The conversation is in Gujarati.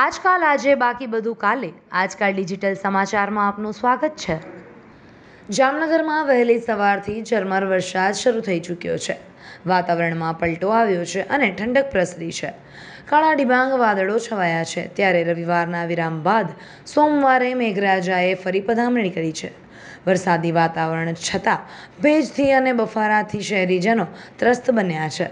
આજકાલ આજે બાકી બધું કાલે આજકાલ ડિજિટલ સમાચારમાં આપનું સ્વાગત છે જામનગરમાં વહેલી સવારથી ઝરમર વરસાદ શરૂ થઈ ચૂક્યો છે વાતાવરણમાં પલટો આવ્યો છે અને ઠંડક પ્રસરી છે કાળા ડિબાંગ વાદળો છવાયા છે ત્યારે રવિવારના વિરામ બાદ સોમવારે મેઘરાજાએ ફરી પધામણી કરી છે વરસાદી વાતાવરણ છતાં ભેજથી અને બફારાથી શહેરીજનો ત્રસ્ત બન્યા છે